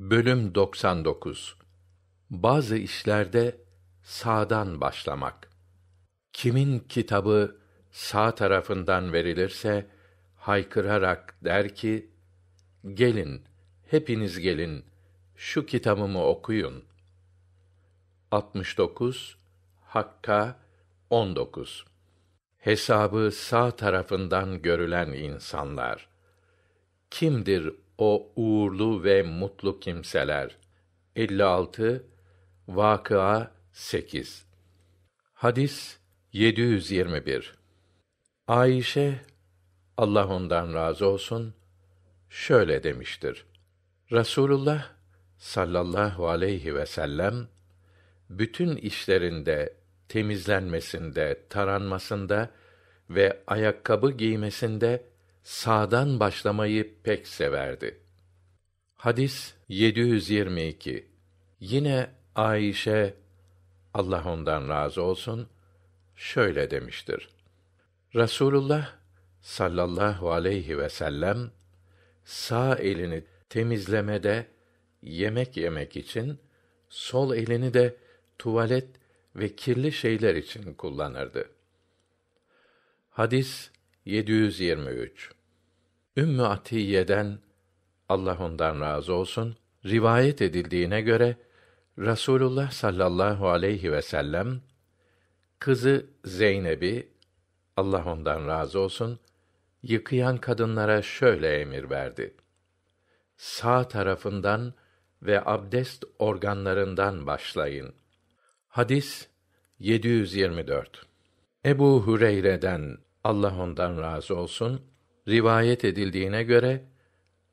Bölüm 99 Bazı işlerde sağdan başlamak. Kimin kitabı sağ tarafından verilirse haykırarak der ki: Gelin, hepiniz gelin, şu kitabımı okuyun. 69 Hakka 19 Hesabı sağ tarafından görülen insanlar kimdir o uğurlu ve mutlu kimseler. 56 Vakıa 8 Hadis 721 Ayşe Allah ondan razı olsun şöyle demiştir. Rasulullah sallallahu aleyhi ve sellem bütün işlerinde temizlenmesinde, taranmasında ve ayakkabı giymesinde sağdan başlamayı pek severdi. Hadis 722. Yine Ayşe Allah ondan razı olsun şöyle demiştir. Rasulullah sallallahu aleyhi ve sellem sağ elini temizlemede yemek yemek için sol elini de tuvalet ve kirli şeyler için kullanırdı. Hadis 723 Ümmü Atiye'den Allah ondan razı olsun rivayet edildiğine göre Rasulullah sallallahu aleyhi ve sellem kızı Zeynep'i Allah ondan razı olsun yıkayan kadınlara şöyle emir verdi. Sağ tarafından ve abdest organlarından başlayın. Hadis 724. Ebu Hureyre'den Allah ondan razı olsun, rivayet edildiğine göre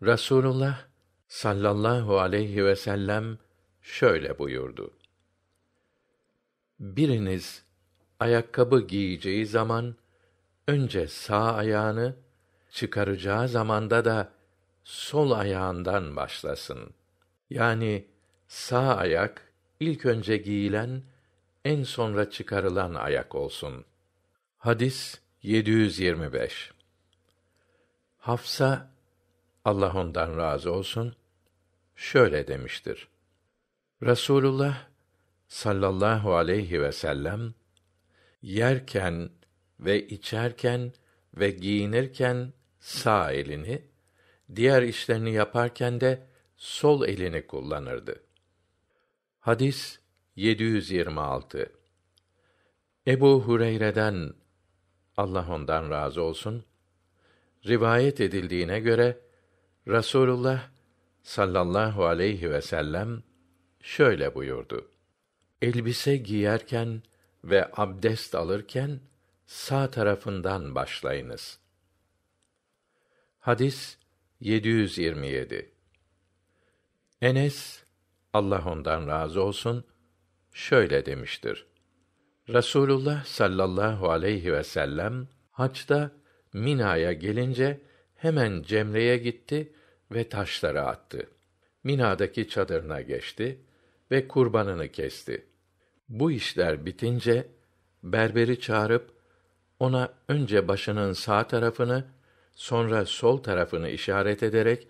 Rasulullah sallallahu aleyhi ve sellem şöyle buyurdu. Biriniz ayakkabı giyeceği zaman önce sağ ayağını çıkaracağı zamanda da sol ayağından başlasın. Yani sağ ayak ilk önce giyilen en sonra çıkarılan ayak olsun. Hadis 725 Hafsa Allah ondan razı olsun şöyle demiştir. Rasulullah sallallahu aleyhi ve sellem yerken ve içerken ve giyinirken sağ elini, diğer işlerini yaparken de sol elini kullanırdı. Hadis 726 Ebu Hureyre'den Allah ondan razı olsun. Rivayet edildiğine göre Rasulullah sallallahu aleyhi ve sellem şöyle buyurdu. Elbise giyerken ve abdest alırken sağ tarafından başlayınız. Hadis 727 Enes Allah ondan razı olsun şöyle demiştir. Rasulullah sallallahu aleyhi ve sellem haçta Mina'ya gelince hemen Cemre'ye gitti ve taşları attı. Mina'daki çadırına geçti ve kurbanını kesti. Bu işler bitince berberi çağırıp ona önce başının sağ tarafını sonra sol tarafını işaret ederek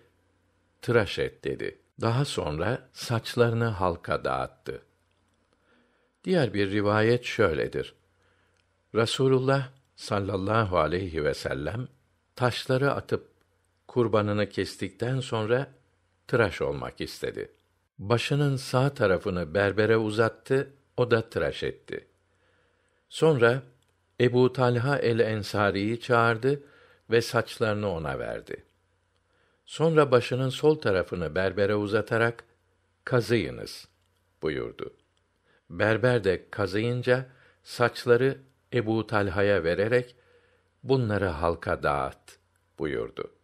tıraş et dedi. Daha sonra saçlarını halka dağıttı. Diğer bir rivayet şöyledir. Rasulullah sallallahu aleyhi ve sellem taşları atıp kurbanını kestikten sonra tıraş olmak istedi. Başının sağ tarafını berbere uzattı, o da tıraş etti. Sonra Ebu Talha el-Ensari'yi çağırdı ve saçlarını ona verdi. Sonra başının sol tarafını berbere uzatarak kazıyınız buyurdu. Berber de kazıyınca saçları Ebu Talha'ya vererek bunları halka dağıt buyurdu.